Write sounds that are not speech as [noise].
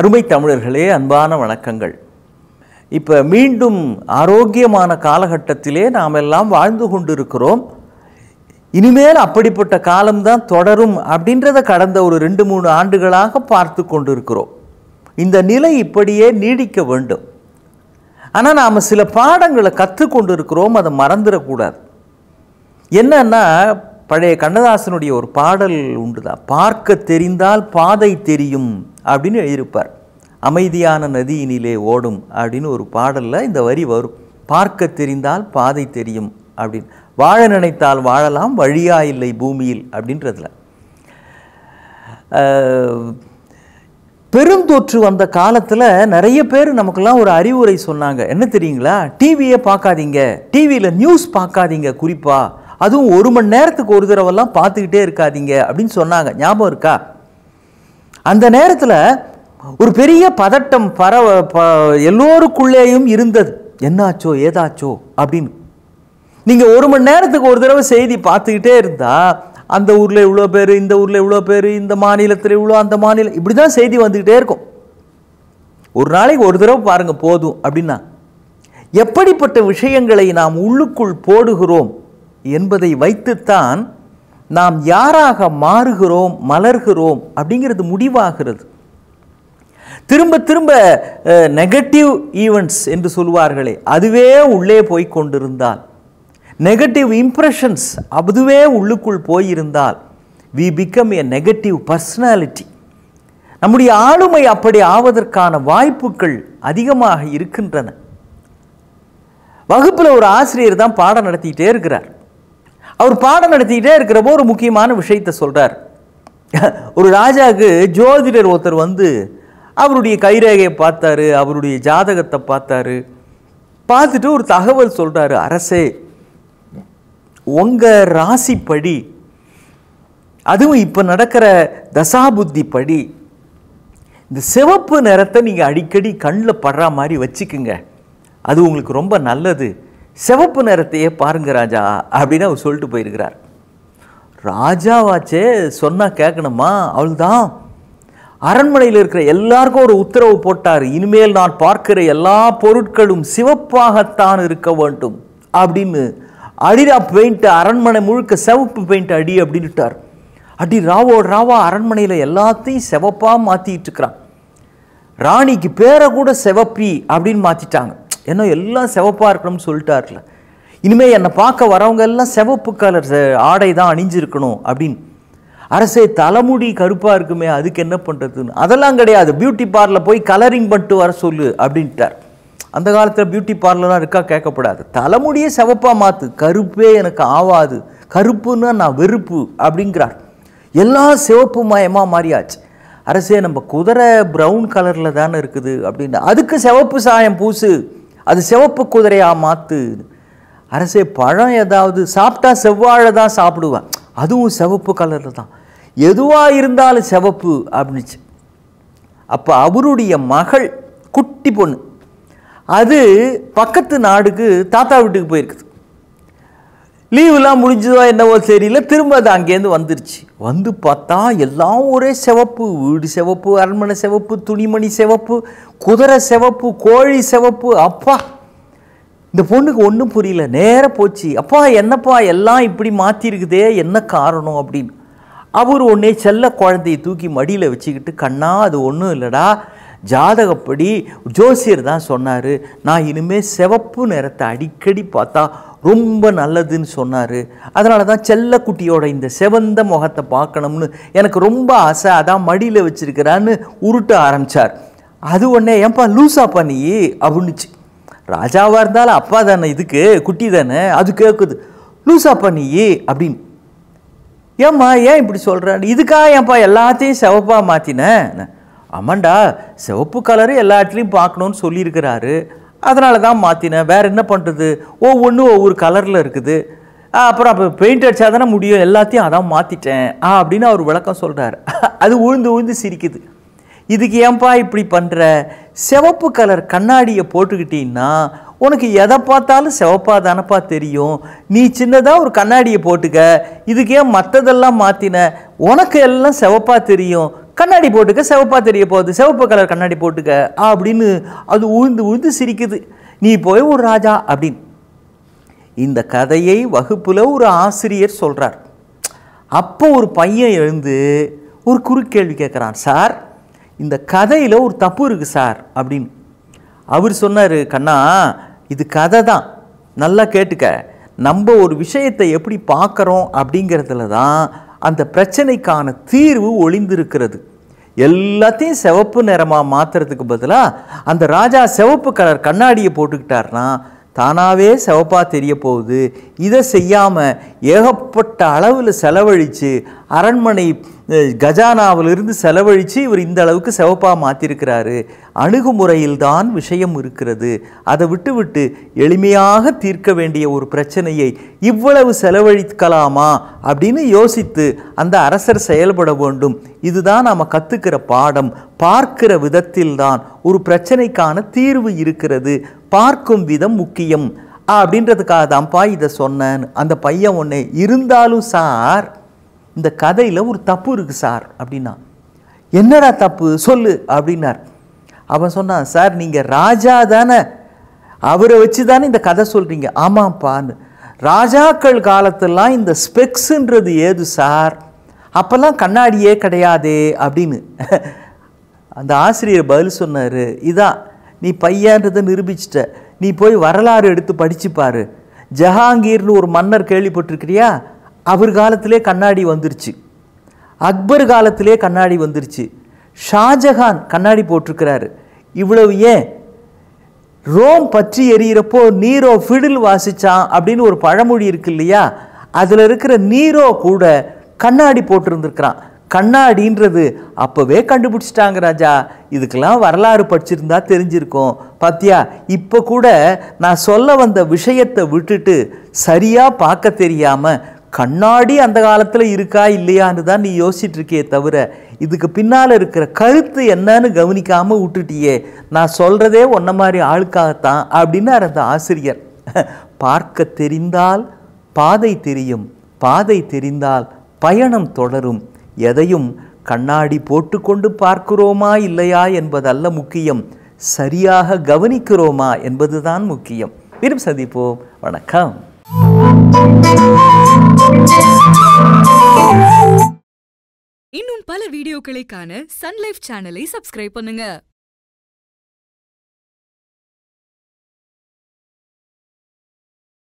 அருமை தமிழர்களே அன்பான வணக்கங்கள் இப்போ மீண்டும் ஆரோக்கியமான காலகட்டத்திலே நாம் எல்லாம் வாழ்ந்து கொண்டிருக்கிறோம் இனிமேல் அப்படிப்பட்ட காலம்தான் தொடரும் அப்படின்றத கடந்த ஒரு ரெண்டு மூணு ஆண்டுகளாக பார்த்து கொண்டிருக்கிறோம் இந்த நிலை இப்படியே நீடிக்க வேண்டும் ஆனால் நாம் சில பாடங்களை கற்றுக்கொண்டு இருக்கிறோம் அதை மறந்துடக்கூடாது என்னன்னா பழைய கண்ணதாசனுடைய ஒரு பாடல் உண்டுதான் பார்க்க தெரிந்தால் பாதை தெரியும் அப்படின்னு எழுதியிருப்பார் அமைதியான நதியினிலே ஓடும் அப்படின்னு ஒரு பாடலில் இந்த வரி வரும் பார்க்க தெரிந்தால் பாதை தெரியும் அப்படின்னு வாழ நினைத்தால் வாழலாம் வழியா இல்லை பூமியில் அப்படின்றதுல பெருந்தொற்று வந்த காலத்தில் நிறைய பேர் நமக்கெல்லாம் ஒரு அறிவுரை சொன்னாங்க என்ன தெரியுங்களா டிவியை பார்க்காதீங்க டிவியில் நியூஸ் பார்க்காதீங்க குறிப்பாக அதுவும் ஒரு மணி நேரத்துக்கு ஒரு தடவைலாம் பார்த்துக்கிட்டே இருக்காதீங்க அப்படின்னு சொன்னாங்க ஞாபகம் இருக்கா அந்த நேரத்தில் ஒரு பெரிய பதட்டம் பரவ ப எல்லோருக்குள்ளேயும் இருந்தது என்னாச்சோ ஏதாச்சோ அப்படின்னு நீங்கள் ஒரு மணி நேரத்துக்கு ஒரு தடவை செய்தி பார்த்துக்கிட்டே இருந்தால் அந்த ஊரில் இவ்வளோ பேர் இந்த ஊரில் இவ்வளோ பேர் இந்த மாநிலத்தில் இவ்வளோ அந்த மாநிலம் இப்படி தான் செய்தி வந்துக்கிட்டே இருக்கும் ஒரு நாளைக்கு ஒரு தடவை பாருங்கள் போதும் அப்படின்னா எப்படிப்பட்ட விஷயங்களை நாம் உள்ளுக்குள் போடுகிறோம் என்பதை வைத்துத்தான் நாம் யாராக மாறுகிறோம் மலர்கிறோம் அப்படிங்கிறது முடிவாகிறது திரும்ப திரும்ப நெகட்டிவ் ஈவெண்ட்ஸ் என்று சொல்வார்களே அதுவே உள்ளே போய் கொண்டிருந்தால் நெகட்டிவ் இம்ப்ரெஷன்ஸ் அதுவே உள்ளுக்குள் போயிருந்தால் we become a negative personality நம்முடைய ஆளுமை அப்படி ஆவதற்கான வாய்ப்புகள் அதிகமாக இருக்கின்றன வகுப்பில் ஒரு ஆசிரியர் தான் பாடம் நடத்திக்கிட்டே இருக்கிறார் அவர் பாடம் நடத்திக்கிட்டே இருக்கிறப்போ ஒரு முக்கியமான விஷயத்தை சொல்கிறார் ஒரு ராஜாவுக்கு ஜோதிடர் ஒருத்தர் வந்து அவருடைய கைரேகையை பார்த்தாரு அவருடைய ஜாதகத்தை பார்த்தாரு பார்த்துட்டு ஒரு தகவல் சொல்கிறாரு அரசே உங்கள் ராசிப்படி அதுவும் இப்போ நடக்கிற தசாபுத்தி படி இந்த சிவப்பு நிறத்தை நீங்கள் அடிக்கடி கண்ணில் படுற மாதிரி வச்சுக்குங்க அது உங்களுக்கு ரொம்ப நல்லது செவப்பு நிறத்தையே பாருங்க ராஜா அப்படின்னு அவர் சொல்லிட்டு போயிருக்கிறார் ராஜாவாச்சே சொன்னால் கேட்கணுமா அவள்தான் அரண்மனையில் இருக்கிற எல்லாருக்கும் ஒரு உத்தரவு போட்டார் இனிமேல் நான் பார்க்கிற எல்லா பொருட்களும் சிவப்பாகத்தான் இருக்க வேண்டும் அப்படின்னு அடிடா பெயிண்ட் அரண்மனை முழுக்க சிவப்பு பெயிண்ட் அடி அப்படின்ட்டார் அடி ராவோ ராவா அரண்மனையில் எல்லாத்தையும் சிவப்பாக மாற்றிட்டு இருக்கிறான் ராணிக்கு பேரை கூட சிவப்பி அப்படின்னு மாற்றிட்டாங்க ஏன்னா எல்லாம் செவப்பாக இருக்கணும்னு சொல்லிட்டார்ல இனிமேல் என்னை பார்க்க வரவங்க எல்லாம் செவப்பு கலர் ஆடை தான் அணிஞ்சிருக்கணும் அப்படின்னு அரசே தலைமுடி கருப்பாக இருக்குமே அதுக்கு என்ன பண்ணுறதுன்னு அதெல்லாம் கிடையாது பியூட்டி பார்லர் போய் கலரிங் பண்ணிட்டு வர சொல்லு அப்படின்ட்டார் அந்த காலத்தில் பியூட்டி பார்லர்லாம் இருக்கா கேட்கப்படாது தலைமுடியே செவப்பாக மாற்று கருப்பே எனக்கு ஆவாது கருப்புன்னா நான் வெறுப்பு அப்படிங்கிறார் எல்லாம் சிவப்பு மயமாக மாறியாச்சு அரசே நம்ம குதிரை ப்ரௌன் கலரில் தானே இருக்குது அப்படின்னு அதுக்கு சிவப்பு சாயம் பூசு அது சிவப்பு குதிரையாக மாற்று அரசே பழம் ஏதாவது சாப்பிட்டா செவ்வாழை தான் சாப்பிடுவேன் அதுவும் சிவப்பு கலரில் தான் எதுவாக இருந்தாலும் சிவப்பு அப்படின்னுச்சு அப்போ அவருடைய மகள் குட்டி பொண்ணு அது பக்கத்து நாடுக்கு தாத்தா வீட்டுக்கு போயிருக்குது லீவுலாம் முடிஞ்சதோ என்னவோ தெரியல திரும்ப அது அங்கேருந்து வந்துருச்சு வந்து பார்த்தா எல்லாம் ஒரே சிவப்பு வீடு சிவப்பு அரண்மனை சிவப்பு துணிமணி சிவப்பு குதிரை சிவப்பு கோழி சிவப்பு அப்பா இந்த பொண்ணுக்கு ஒன்றும் புரியல நேர போச்சு அப்பா என்னப்பா எல்லாம் இப்படி மாற்றிருக்குதே என்ன காரணம் அப்படின்னு அவர் ஒன்றே செல்ல குழந்தையை தூக்கி மடியில் வச்சுக்கிட்டு கண்ணா அது ஒன்றும் இல்லைடா ஜாதகப்படி ஜோசியர் தான் சொன்னார் நான் இனிமேல் சிவப்பு நிறத்தை அடிக்கடி பார்த்தா ரொம்ப நல்லதுன்னு சொன்னார் அதனால தான் செல்லக்குட்டியோட இந்த செவந்த முகத்தை பார்க்கணும்னு எனக்கு ரொம்ப ஆசை அதான் மடியில் வச்சுருக்கிறான்னு உருட்ட ஆரம்பித்தார் அது உடனே ஏன்பா லூஸாப்பா பண்ணி அப்படின்னுச்சு ராஜாவாக இருந்தாலும் அப்பா தானே இதுக்கு குட்டி தானே அது கேட்குது லூஸாப்பா நீ அப்படின்னு ஏம்மா ஏன் இப்படி சொல்கிறான் இதுக்காக ஏன்பா எல்லாத்தையும் செவப்பாக மாற்றினேன் ஆமாண்டா சிவப்பு கலரு எல்லாத்துலேயும் பார்க்கணுன்னு சொல்லியிருக்கிறாரு அதனால தான் மாற்றினேன் வேறு என்ன பண்ணுறது ஒவ்வொன்றும் ஒவ்வொரு கலரில் இருக்குது அப்புறம் அப்போ பெயிண்ட் அடித்தா தானே முடியும் எல்லாத்தையும் அதான் மாற்றிட்டேன் ஆ அப்படின்னு அவர் விளக்கம் சொல்கிறார் [laughs] அது உழுந்து உழுந்து சிரிக்குது இதுக்கு ஏன்பா இப்படி பண்ணுற சிவப்பு கலர் கண்ணாடியை போட்டுக்கிட்டீங்கன்னா உனக்கு எதை பார்த்தாலும் சிவப்பாக தானப்பா தெரியும் நீ சின்னதாக ஒரு கண்ணாடியை போட்டுக்க இதுக்கு ஏன் மற்றதெல்லாம் மாற்றின உனக்கு எல்லாம் சிவப்பாக தெரியும் கண்ணாடி போட்டுக்க சிவப்பாக தெரிய போகுது சிவப்பு கலர் கண்ணாடி போட்டுக்க அப்படின்னு அது உழுந்து உழுந்து சிரிக்குது நீ போய் ஒரு ராஜா அப்படின்னு இந்த கதையை வகுப்பில் ஒரு ஆசிரியர் சொல்கிறார் அப்போ ஒரு பையன் எழுந்து ஒரு குறுக்கேள்வி கேட்குறான் சார் இந்த கதையில் ஒரு தப்பு இருக்குது சார் அப்படின்னு அவர் சொன்னார் கண்ணா இது கதை தான் நல்லா கேட்டுக்க நம்ம ஒரு விஷயத்தை எப்படி பார்க்குறோம் அப்படிங்கிறதுல தான் அந்த பிரச்சனைக்கான தீர்வு ஒளிந்திருக்கிறது எல்லாத்தையும் சிவப்பு நிறமாக மாற்றுறதுக்கு பதிலாக அந்த ராஜா சிவப்பு கலர் கண்ணாடியை போட்டுக்கிட்டார்னா தானாகவே செவப்பாக தெரிய போகுது இதை செய்யாமல் ஏகப்பட்ட அளவில் செலவழித்து அரண்மனை கஜானாவிலிருந்து செலவழித்து இவர் இந்த அளவுக்கு செவப்பாக மாற்றிருக்கிறாரு அணுகுமுறையில் தான் விஷயம் இருக்கிறது அதை விட்டுவிட்டு எளிமையாக தீர்க்க வேண்டிய ஒரு பிரச்சனையை இவ்வளவு செலவழிக்கலாமா அப்படின்னு யோசித்து அந்த அரசர் செயல்பட வேண்டும் இதுதான் நாம் கற்றுக்கிற பாடம் பார்க்கிற விதத்தில்தான் ஒரு பிரச்சனைக்கான தீர்வு இருக்கிறது பார்க்கும் விதம் முக்கியம் அப்படின்றதுக்காக தான்ப்பா இதை சொன்னேன் அந்த பையன் ஒன்று இருந்தாலும் சார் இந்த கதையில் ஒரு தப்பு இருக்குது சார் அப்படின்னா என்னடா தப்பு சொல்லு அப்படின்னார் அவன் சொன்னான் சார் நீங்கள் ராஜா தானே அவரை வச்சு தானே இந்த கதை சொல்கிறீங்க ஆமாம்ப்பான்னு ராஜாக்கள் காலத்தெல்லாம் இந்த ஸ்பெக்ஸுன்றது ஏது சார் அப்போல்லாம் கண்ணாடியே கிடையாதே அப்படின்னு அந்த ஆசிரியர் பதில் சொன்னார் இதான் நீ பையன்றதை நிரூபிச்சிட்ட நீ போய் வரலாறு எடுத்து படிச்சுப்பார் ஜஹாங்கீர்னு ஒரு மன்னர் கேள்விப்பட்டிருக்கிறியா அவர் காலத்திலே கண்ணாடி வந்துருச்சு அக்பர் காலத்திலே கண்ணாடி வந்துருச்சு ஷாஜஹான் கண்ணாடி போட்டிருக்கிறாரு இவ்வளவு ஏன் ரோம் பற்றி எறிகிறப்போ நீரோ ஃபிடில் வாசித்தான் அப்படின்னு ஒரு பழமொழி இருக்கு இல்லையா அதில் இருக்கிற நீரோ கூட கண்ணாடி போட்டிருந்துருக்கிறான் கண்ணாடின்றது அப்போவே கண்டுபிடிச்சிட்டாங்க ராஜா இதுக்கெல்லாம் வரலாறு படிச்சிருந்தா தெரிஞ்சிருக்கும் பாத்தியா இப்போ கூட நான் சொல்ல வந்த விஷயத்தை விட்டுட்டு சரியாக பார்க்க தெரியாமல் கண்ணாடி அந்த காலத்தில் இருக்கா இல்லையான்னு தான் நீ யோசிச்சுட்ருக்கியே தவிர இதுக்கு பின்னால் இருக்கிற கருத்து என்னன்னு கவனிக்காமல் விட்டுட்டியே நான் சொல்கிறதே ஒன்ன மாதிரி ஆளுக்காகத்தான் அப்படின்னு அந்த ஆசிரியர் பார்க்க தெரிந்தால் பாதை தெரியும் பாதை தெரிந்தால் பயணம் தொடரும் எதையும் கண்ணாடி போட்டுக்கொண்டு பார்க்கிறோமா இல்லையா என்பதல்ல முக்கியம் சரியாக கவனிக்கிறோமா என்பதுதான் முக்கியம் மீண்டும் சந்திப்போம் வணக்கம் இன்னும் பல சன்லைஃப் சேனலை பண்ணுங்க